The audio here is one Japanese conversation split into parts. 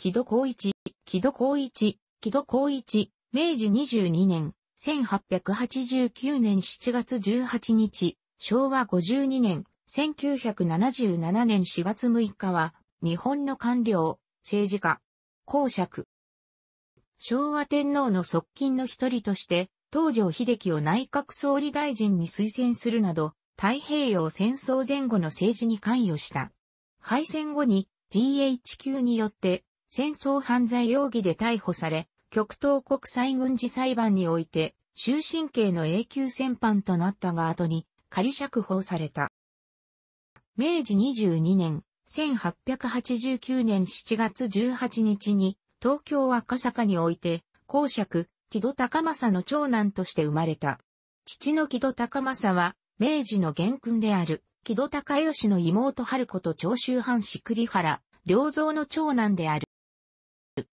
木戸孝一、木戸孝一、木戸孝一、明治22年、1889年7月18日、昭和52年、1977年4月6日は、日本の官僚、政治家、公爵。昭和天皇の側近の一人として、東条秀樹を内閣総理大臣に推薦するなど、太平洋戦争前後の政治に関与した。敗戦後に GHQ によって戦争犯罪容疑で逮捕され、極東国際軍事裁判において、終身刑の永久戦犯となったが後に仮釈放された。明治22年、1889年7月18日に、東京赤坂において、公爵、木戸高政の長男として生まれた。父の木戸高政は、明治の元君である、木戸高義の妹春子と長州藩士栗原、良造の長男である。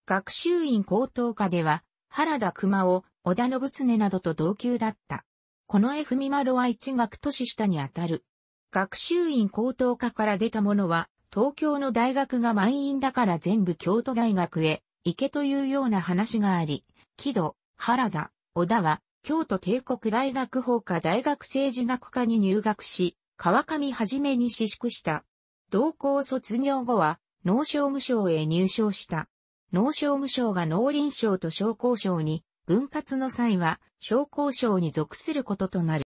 学習院高等科では、原田熊を織田信常などと同級だった。この F み丸は一学年下にあたる。学習院高等科から出た者は、東京の大学が満員だから全部京都大学へ行けというような話があり、木戸、原田、小田は、京都帝国大学法科大学政治学科に入学し、川上はじめに私宿した。同校卒業後は、農商務省へ入省した。農商務省が農林省と商工省に、分割の際は商工省に属することとなる。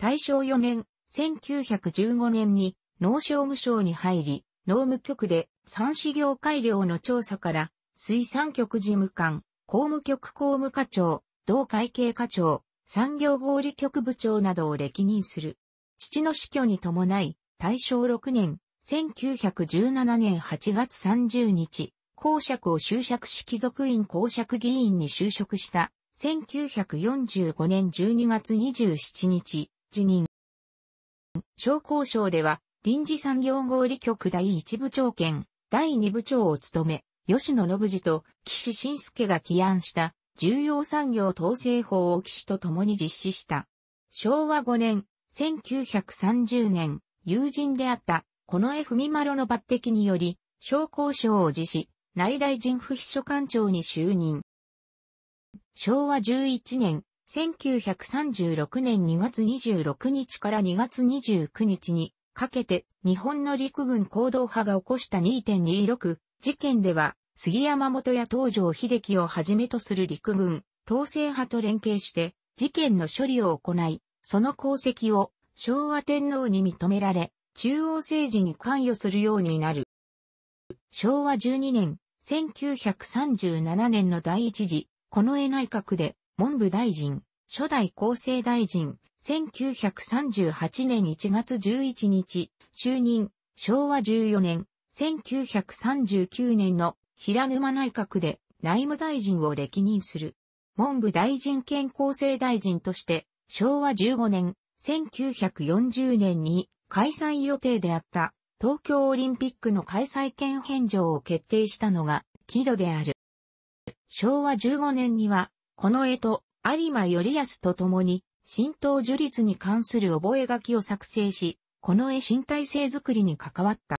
大正4年、1915年に農商務省に入り、農務局で産資業改良の調査から水産局事務官、公務局公務課長、同会計課長、産業合理局部長などを歴任する。父の死去に伴い、大正6年、1917年8月30日、公爵を終爵し貴族院公爵議員に就職した。1945年12月27日、辞任。商工省では、臨時産業合理局第一部長兼、第二部長を務め、吉野信次と岸信介が起案した重要産業統制法を岸と共に実施した。昭和5年、1930年、友人であった、この F ミマロの抜擢により、商工省を辞し、内大臣府秘書官庁に就任。昭和11年、1936年2月26日から2月29日にかけて日本の陸軍行動派が起こした2.26事件では杉山元や東条秀樹をはじめとする陸軍統制派と連携して事件の処理を行い、その功績を昭和天皇に認められ、中央政治に関与するようになる。昭和12年、1937年の第一次、近衛内閣で、文部大臣、初代厚生大臣、1938年1月11日、就任、昭和14年、1939年の平沼内閣で内務大臣を歴任する。文部大臣兼厚生大臣として、昭和15年、1940年に解散予定であった東京オリンピックの開催権返上を決定したのが、木戸である。昭和15年には、この絵と有馬頼康と共に、神道樹立に関する覚書を作成し、この絵新体制作りに関わった。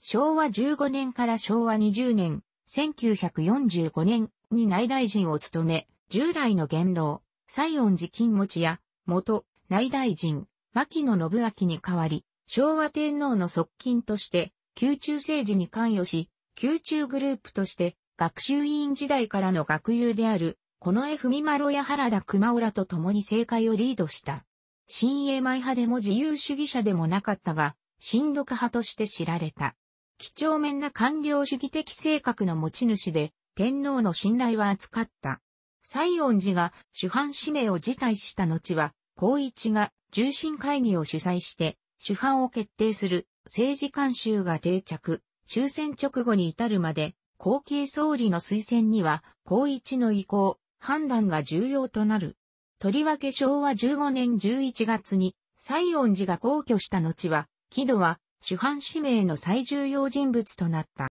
昭和15年から昭和20年、1945年に内大臣を務め、従来の元老、西恩寺金持や、元内大臣、牧野信明に代わり、昭和天皇の側近として、宮中政治に関与し、宮中グループとして、学習委員時代からの学友である、この絵文丸や原田熊浦と共に政界をリードした。新英米派でも自由主義者でもなかったが、新独派として知られた。几帳面な官僚主義的性格の持ち主で、天皇の信頼は厚かった。西恩寺が主犯使命を辞退した後は、孝一が重臣会議を主催して、主犯を決定する政治慣習が定着、終戦直後に至るまで、後継総理の推薦には、高一の意向、判断が重要となる。とりわけ昭和15年11月に、西恩寺が皇居した後は、木戸は主犯指名の最重要人物となった。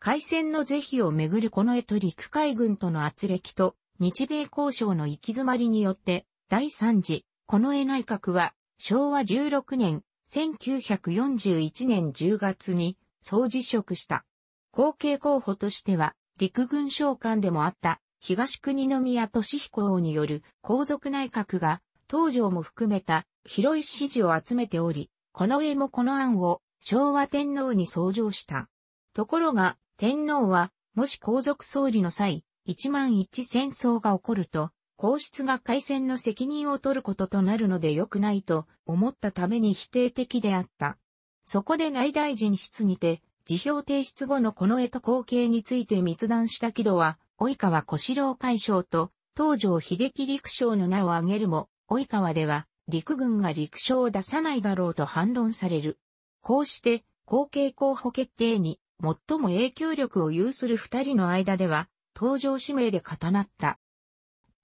海戦の是非をめぐるこの絵と陸海軍との圧力と日米交渉の行き詰まりによって、第3次、この絵内閣は昭和16年、1941年10月に総辞職した。後継候補としては、陸軍将官でもあった東国宮俊彦王による皇族内閣が、東条も含めた広い支持を集めており、この絵もこの案を昭和天皇に創上した。ところが、天皇は、もし皇族総理の際、一万一戦争が起こると、皇室が改選の責任を取ることとなるので良くないと思ったために否定的であった。そこで内大臣室にて、辞表提出後のこの絵と後継について密談した木戸は、及川小四郎海将と、東条秀樹陸将の名を挙げるも、及川では、陸軍が陸将を出さないだろうと反論される。こうして、後継候補決定に、最も影響力を有する二人の間では、登場指名で固まった。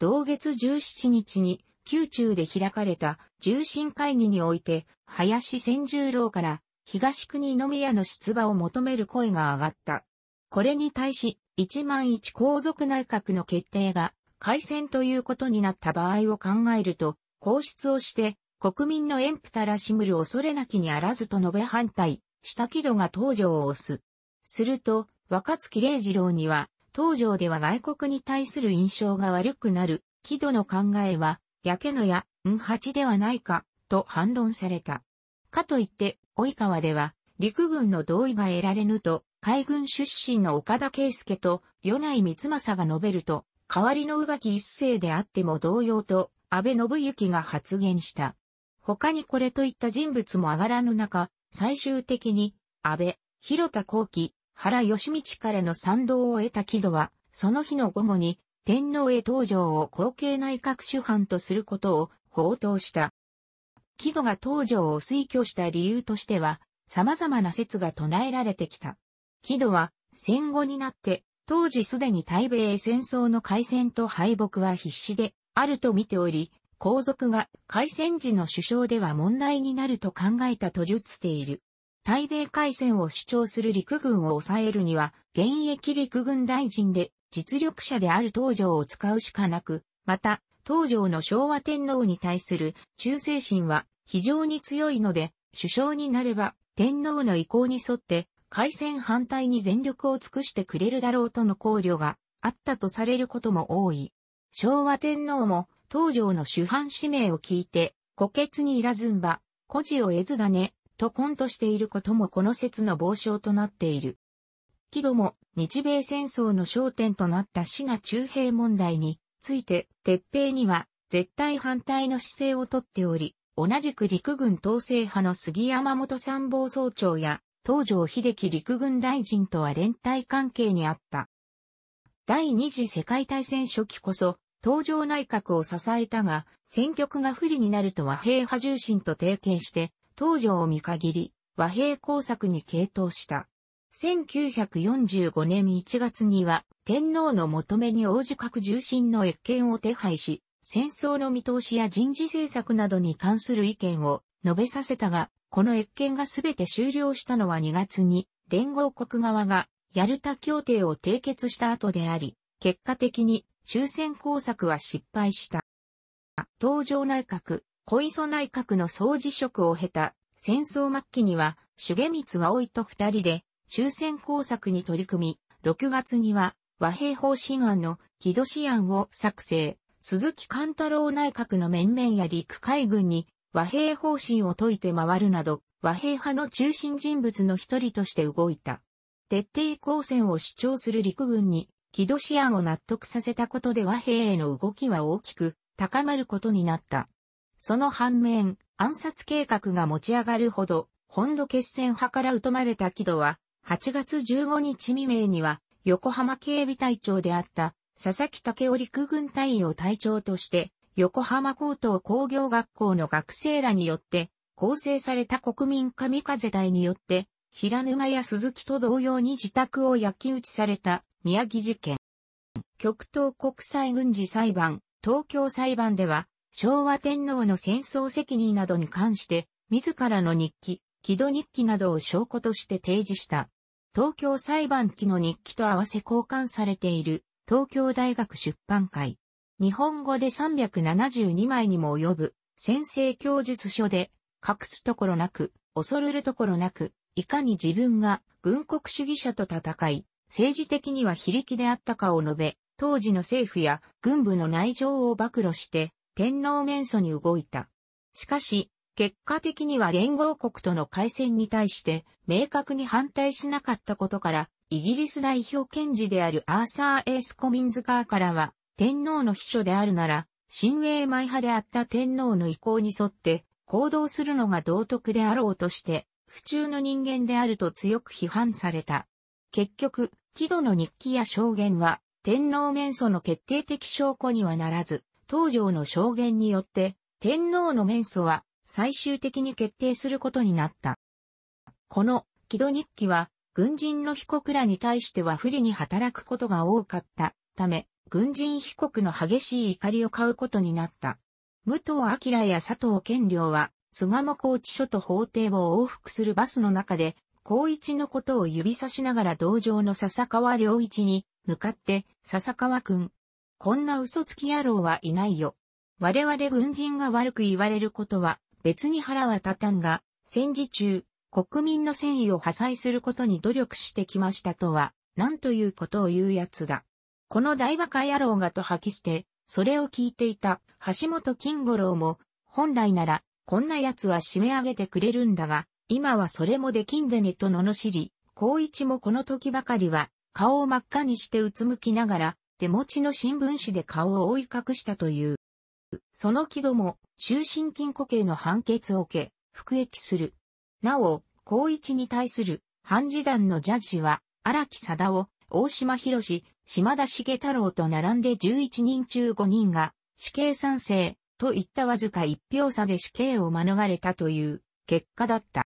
同月17日に、宮中で開かれた重臣会議において、林千十郎から東国宮の出馬を求める声が上がった。これに対し、一万一皇族内閣の決定が改選ということになった場合を考えると、皇室をして国民の遠布たらしむる恐れなきにあらずと述べ反対、した木戸が登場を押す。すると、若月礼二郎には、東条では外国に対する印象が悪くなる、木戸の考えは、やけのや、ん八ではないか、と反論された。かといって、及川では、陸軍の同意が得られぬと、海軍出身の岡田圭介と、与内光政が述べると、代わりの宇垣一世であっても同様と、安倍信幸が発言した。他にこれといった人物も上がらぬ中、最終的に、安倍、広田幸輝、原義道からの賛同を得た木戸は、その日の午後に天皇へ登場を後継内閣主犯とすることを報道した。木戸が東条を推挙した理由としては、様々な説が唱えられてきた。木戸は戦後になって、当時すでに対米戦争の開戦と敗北は必至であると見ており、皇族が開戦時の首相では問題になると考えたと述している。対米海戦を主張する陸軍を抑えるには、現役陸軍大臣で実力者である東条を使うしかなく、また、東条の昭和天皇に対する忠誠心は非常に強いので、首相になれば天皇の意向に沿って海戦反対に全力を尽くしてくれるだろうとの考慮があったとされることも多い。昭和天皇も東条の主犯使命を聞いて、虎血にいらずんば、孤児を得ずだね、とンとしていることもこの説の傍証となっている。木戸も日米戦争の焦点となった死が中兵問題について、鉄平には絶対反対の姿勢をとっており、同じく陸軍統制派の杉山元参謀総長や東条秀樹陸軍大臣とは連帯関係にあった。第二次世界大戦初期こそ、東条内閣を支えたが、戦局が不利になると和平派重心と提携して、東条を見限り、和平工作に傾倒した。1945年1月には、天皇の求めに応じ各重臣の越権を手配し、戦争の見通しや人事政策などに関する意見を述べさせたが、この越権が全て終了したのは2月に、連合国側が、ヤルタ協定を締結した後であり、結果的に終戦工作は失敗した。東条内閣、小磯内閣の総辞職を経た戦争末期には、重光葵と二人で終戦工作に取り組み、6月には和平方針案の木戸思案を作成、鈴木貫太郎内閣の面々や陸海軍に和平方針を解いて回るなど、和平派の中心人物の一人として動いた。徹底抗戦を主張する陸軍に、木戸思案を納得させたことで和平への動きは大きく高まることになった。その反面、暗殺計画が持ち上がるほど、本土決戦派から疎まれた木戸は、8月15日未明には、横浜警備隊長であった、佐々木武雄陸軍隊員を隊長として、横浜高等工業学校の学生らによって、構成された国民神風隊によって、平沼や鈴木と同様に自宅を焼き打ちされた宮城事件。極東国際軍事裁判、東京裁判では、昭和天皇の戦争責任などに関して、自らの日記、木戸日記などを証拠として提示した。東京裁判記の日記と合わせ交換されている東京大学出版会。日本語で372枚にも及ぶ先生供述書で隠すところなく、恐るるところなく、いかに自分が軍国主義者と戦い、政治的には非力であったかを述べ、当時の政府や軍部の内情を暴露して、天皇面祖に動いた。しかし、結果的には連合国との開戦に対して明確に反対しなかったことから、イギリス代表検事であるアーサー・エース・コミンズカーからは、天皇の秘書であるなら、新英前派であった天皇の意向に沿って行動するのが道徳であろうとして、不中の人間であると強く批判された。結局、木戸の日記や証言は、天皇面祖の決定的証拠にはならず、東条の証言によって、天皇の面祖は最終的に決定することになった。この、木戸日記は、軍人の被告らに対しては不利に働くことが多かったため、軍人被告の激しい怒りを買うことになった。武藤明や佐藤健良は、菅野高知署と法廷を往復するバスの中で、高一のことを指さしながら同情の笹川良一に向かって、笹川君、こんな嘘つき野郎はいないよ。我々軍人が悪く言われることは別に腹は立たんが、戦時中、国民の戦意を破砕することに努力してきましたとは、なんということを言うやつだ。この大馬鹿野郎がと吐きして、それを聞いていた橋本金五郎も、本来なら、こんな奴は締め上げてくれるんだが、今はそれもできんでねと罵り、高一もこの時ばかりは、顔を真っ赤にしてうつむきながら、手持ちの新聞紙で顔を覆い隠したという。その木戸も、終身禁固刑の判決を受け、服役する。なお、高一に対する、判事団のジャッジは、荒木貞夫、大島博士、島田茂太郎と並んで11人中5人が、死刑賛成、といったわずか1票差で死刑を免れたという結果だった。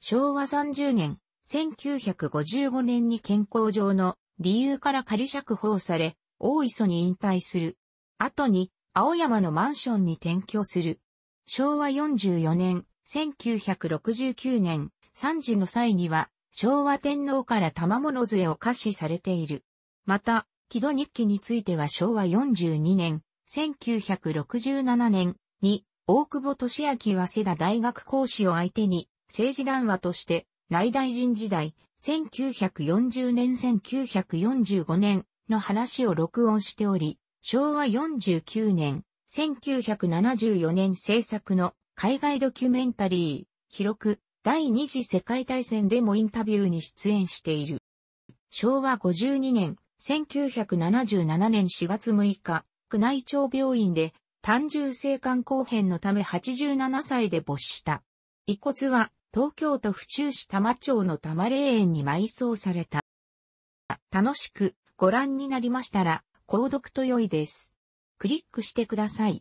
昭和30年、1955年に健康上の理由から仮釈放され、大磯に引退する。後に、青山のマンションに転居する。昭和44年、1969年、3時の際には、昭和天皇から玉物杖を可視されている。また、木戸日記については昭和42年、1967年に、大久保利明は世田大学講師を相手に、政治談話として、内大臣時代、1940年1945年の話を録音しており、昭和49年、1974年制作の海外ドキュメンタリー、記録、第二次世界大戦でもインタビューに出演している。昭和52年、1977年4月6日、宮内庁病院で単純性肝硬変のため87歳で没した。遺骨は東京都府中市多摩町の多摩霊園に埋葬された。楽しくご覧になりましたら、購読と良いです。クリックしてください。